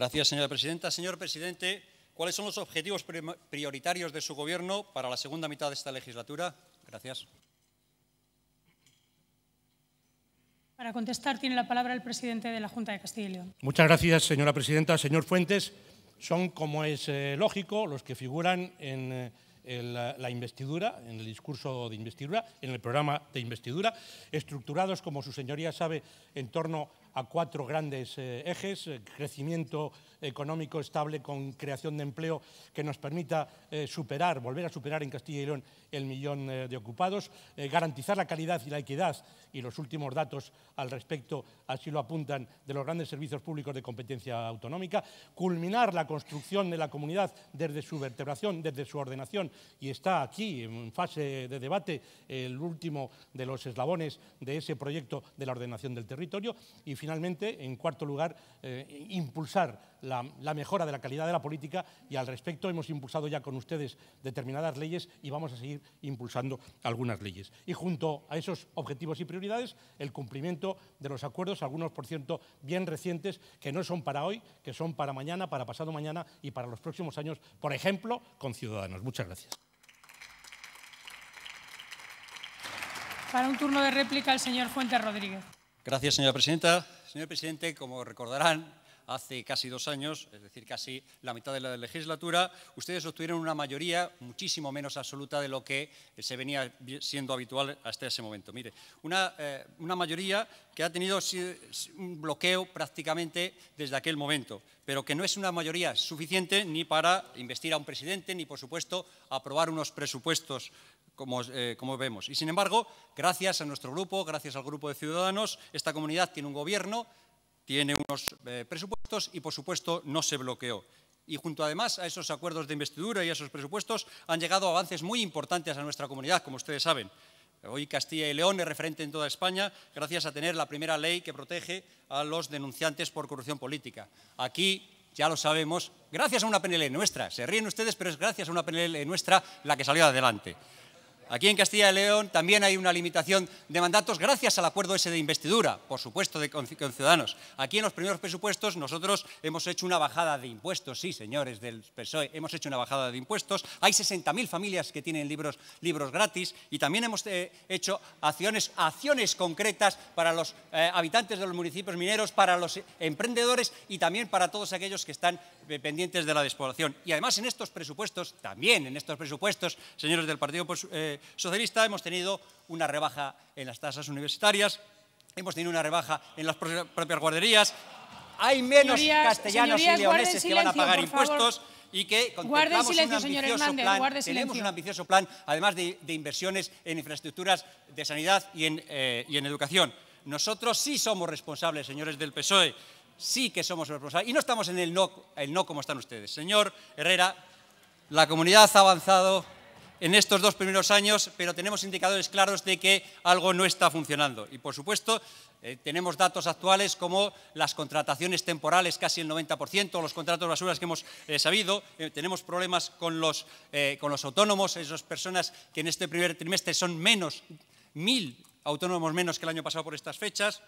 Gracias, señora presidenta. Señor presidente, ¿cuáles son los objetivos prioritarios de su Gobierno para la segunda mitad de esta legislatura? Gracias. Para contestar tiene la palabra el presidente de la Junta de Castilla y León. Muchas gracias, señora presidenta. Señor Fuentes, son, como es eh, lógico, los que figuran en... Eh, la, investidura, en el discurso de investidura, en el programa de investidura, estructurados, como su señoría sabe, en torno a a cuatro grandes eh, ejes, eh, crecimiento económico estable con creación de empleo que nos permita eh, superar, volver a superar en Castilla y León el millón eh, de ocupados, eh, garantizar la calidad y la equidad, y los últimos datos al respecto así lo apuntan, de los grandes servicios públicos de competencia autonómica, culminar la construcción de la comunidad desde su vertebración, desde su ordenación, y está aquí en fase de debate el último de los eslabones de ese proyecto de la ordenación del territorio, y finalmente, en cuarto lugar, impulsar la, mejora de la calidad de la política y al respecto hemos impulsado ya con ustedes determinadas leyes y vamos a seguir impulsando algunas leyes. Y junto a esos objetivos y prioridades, el cumplimiento de los acuerdos, algunos por ciento bien recientes, que no son para hoy, que son para mañana, para pasado mañana y para los próximos años, por ejemplo, con Ciudadanos. Muchas gracias. Para un turno de réplica, el señor Fuentes Rodríguez. Gracias, señora presidenta. Señor presidente, como recordarán, hace casi dos años, es decir, casi la mitad de la legislatura, ustedes obtuvieron una mayoría muchísimo menos absoluta de lo que eh, se venía siendo habitual hasta ese momento. Mire, una, eh, una mayoría que ha tenido un bloqueo prácticamente desde aquel momento, pero que no es una mayoría suficiente ni para investir a un presidente, ni, por supuesto, aprobar unos presupuestos como, eh, como, vemos. Y sin embargo, gracias a nuestro grupo, gracias al grupo de ciudadanos, esta comunidad tiene un gobierno tiene unos eh, presupuestos y, por supuesto, no se bloqueó. Y junto además a esos acuerdos de investidura y a esos presupuestos han llegado avances muy importantes a nuestra comunidad, como ustedes saben. Hoy Castilla y León es referente en toda España gracias a tener la primera ley que protege a los denunciantes por corrupción política. Aquí ya lo sabemos, gracias a una PNL nuestra. Se ríen ustedes, pero es gracias a una PNL nuestra la que salió adelante. Aquí en Castilla y León también hay una limitación de mandatos gracias al acuerdo ese de investidura, por supuesto, de, con, Ciudadanos. Aquí en los primeros presupuestos nosotros hemos hecho una bajada de impuestos, sí, señores del PSOE, hemos hecho una bajada de impuestos. Hay 60.000 familias que tienen libros, libros gratis y también hemos eh, hecho acciones, acciones concretas para los eh, habitantes de los municipios mineros, para los emprendedores y también para todos aquellos que están eh, pendientes de la despoblación. Y además en estos presupuestos, también en estos presupuestos, señores del Partido socialista, hemos tenido una rebaja en las tasas universitarias, hemos tenido una rebaja en las propias guarderías, hay menos castellanos y leoneses que van a pagar impuestos. y que silencio, tenemos un ambicioso plan, además de, inversiones en infraestructuras de sanidad y en, eh, y en educación. Nosotros sí somos responsables, señores del PSOE, sí que somos responsables. Y no estamos en el no, el no como están ustedes. Señor Herrera, la comunidad ha avanzado en estos dos primeros años, pero tenemos indicadores claros de que algo no está funcionando. Y, por supuesto, eh, tenemos datos actuales como las contrataciones temporales, casi el 90%, los contratos basuras que hemos eh, sabido. Eh, tenemos problemas con los, con los autónomos, esas personas que en este primer trimestre son menos, mil autónomos menos que el año pasado por estas fechas.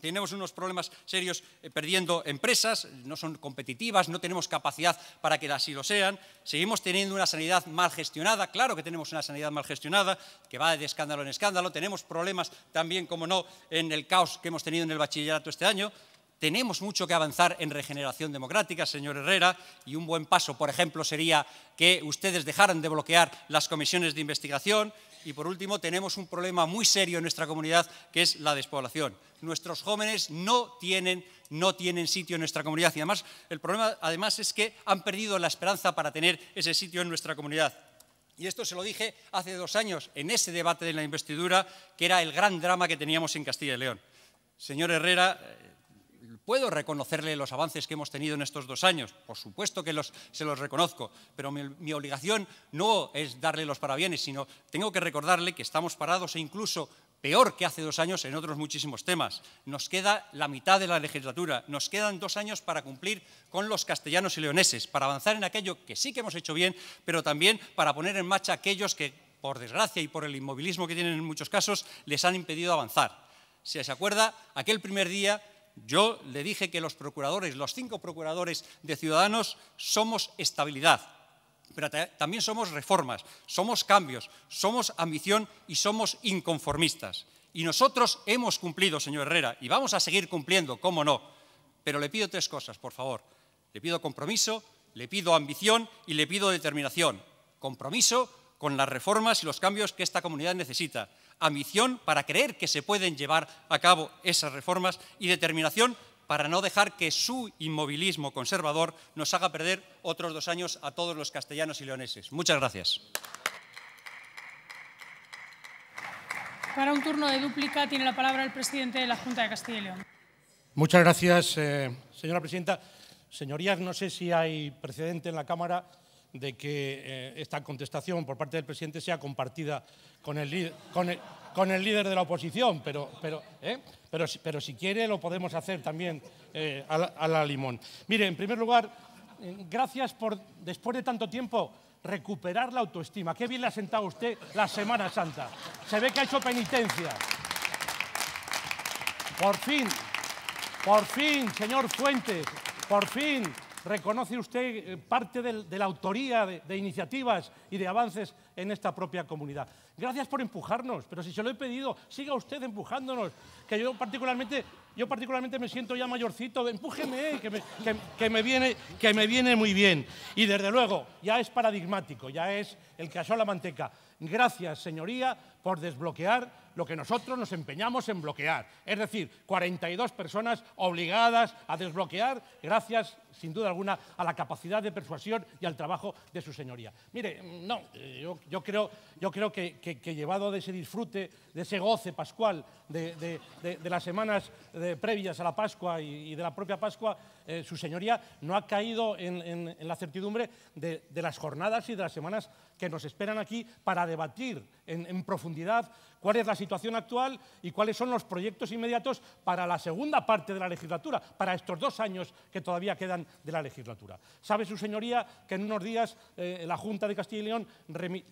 Tenemos unos problemas serios eh, perdiendo empresas, no son competitivas, no tenemos capacidad para que así lo sean. Seguimos teniendo una sanidad mal gestionada, claro que tenemos una sanidad mal gestionada, que va de escándalo en escándalo. Tenemos problemas también, como no, en el caos que hemos tenido en el bachillerato este año. Tenemos mucho que avanzar en regeneración democrática, señor Herrera, y un buen paso, por ejemplo, sería que ustedes dejaran de bloquear las comisiones de investigación y por último, tenemos un problema muy serio en nuestra comunidad, que es la despoblación. Nuestros jóvenes no tienen, no tienen sitio en nuestra comunidad. Y además, el problema además es que han perdido la esperanza para tener ese sitio en nuestra comunidad. Y esto se lo dije hace dos años, en ese debate de la investidura, que era el gran drama que teníamos en Castilla y León. Señor Herrera, Puedo reconocerle los avances que hemos tenido en estos dos años, por supuesto que se los reconozco, pero mi, mi, obligación no es darle los parabienes, sino tengo que recordarle que estamos parados e incluso peor que hace dos años en otros muchísimos temas. Nos queda la mitad de la legislatura, nos quedan dos años para cumplir con los castellanos y leoneses, para avanzar en aquello que sí que hemos hecho bien, pero también para poner en marcha aquellos que, por desgracia y por el inmovilismo que tienen en muchos casos, les han impedido avanzar. Si se acuerda, aquel primer día yo le dije que los procuradores, los cinco procuradores de Ciudadanos, somos estabilidad, pero también somos reformas, somos cambios, somos ambición y somos inconformistas. Y nosotros hemos cumplido, señor Herrera, y vamos a seguir cumpliendo, cómo no. Pero le pido tres cosas, por favor. Le pido compromiso, le pido ambición y le pido determinación. Compromiso con las reformas y los cambios que esta comunidad necesita ambición para creer que se pueden llevar a cabo esas reformas y determinación para no dejar que su inmovilismo conservador nos haga perder otros dos años a todos los castellanos y leoneses. Muchas gracias. Para un turno de dúplica tiene la palabra el presidente de la Junta de Castilla y León. Muchas gracias, eh, señora presidenta. Señorías, no sé si hay precedente en la Cámara de que eh, esta contestación por parte del presidente sea compartida con el, con líder de la oposición, pero, pero, ¿eh? pero, pero, si quiere lo podemos hacer también a, la, eh, a, la, limón. Mire, en primer lugar, gracias por, después de tanto tiempo, recuperar la autoestima. Qué bien le ha sentado usted la Semana Santa. Se ve que ha hecho penitencia. Por fin, por fin, señor Fuentes, por fin reconoce usted eh, parte de la autoría de, iniciativas y de avances en esta propia comunidad. Gracias por empujarnos, pero si se lo he pedido, siga usted empujándonos, que yo particularmente, yo particularmente me siento ya mayorcito, empújeme, eh, que me, que, me viene, que me viene muy bien. Y desde luego, ya es paradigmático, ya es el caso asó la manteca. Gracias, señoría, por desbloquear lo que nosotros nos empeñamos en bloquear. Es decir, 42 personas obligadas a desbloquear gracias, sin duda alguna, a la capacidad de persuasión y al trabajo de su señoría. Mire, mm, no, eh, yo, creo, yo creo que, llevado de ese disfrute, de ese goce pascual de, las semanas eh, previas a la Pascua y, de la propia Pascua, eh, su señoría no ha caído en, en la certidumbre de las jornadas y de las semanas que nos esperan aquí para debatir en, profundidad cuál es la situación actual y cuáles son los proyectos inmediatos para la segunda parte de la legislatura, para estos dos años que todavía quedan de la legislatura. Sabe su señoría que en unos días eh, la Junta de Castilla y León,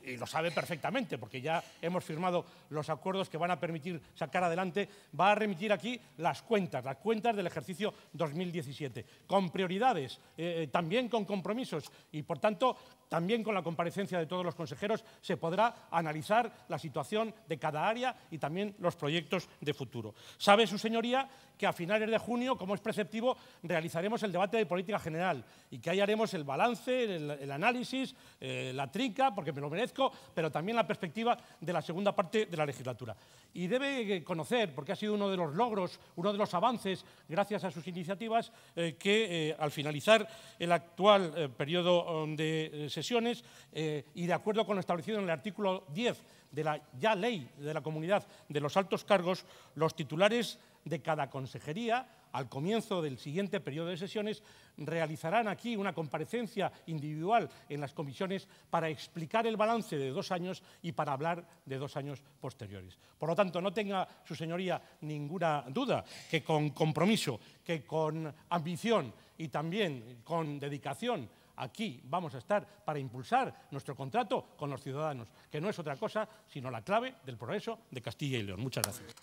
y lo sabe perfectamente porque ya hemos firmado los acuerdos que van a permitir sacar adelante, va a remitir aquí las cuentas, las cuentas del ejercicio 2017, con prioridades, eh, eh, también con compromisos y por tanto también con la comparecencia de todos los consejeros se podrá analizar la situación de cada área y también los proyectos de futuro. Sabe su señoría que a finales de junio, como es preceptivo, realizaremos el debate de política general y que ahí haremos el balance, el, análisis, eh, la trinca, porque me lo merezco, pero también la perspectiva de la segunda parte de la legislatura. Y debe conocer, porque ha sido uno de los logros, uno de los avances, gracias a sus iniciativas, eh, que eh, al finalizar el actual periodo de sesiones y de acuerdo con lo establecido en el artículo artículo 10 de la ya ley de la comunidad de los altos cargos, los titulares de cada consejería, al comienzo del siguiente periodo de sesiones, realizarán aquí una comparecencia individual en las comisiones para explicar el balance de dos años y para hablar de dos años posteriores. Por lo tanto, no tenga su señoría ninguna duda que con compromiso, que con ambición y también con dedicación aquí vamos a estar para impulsar nuestro contrato con los ciudadanos, que no es otra cosa sino la clave del progreso de Castilla y León. Muchas gracias.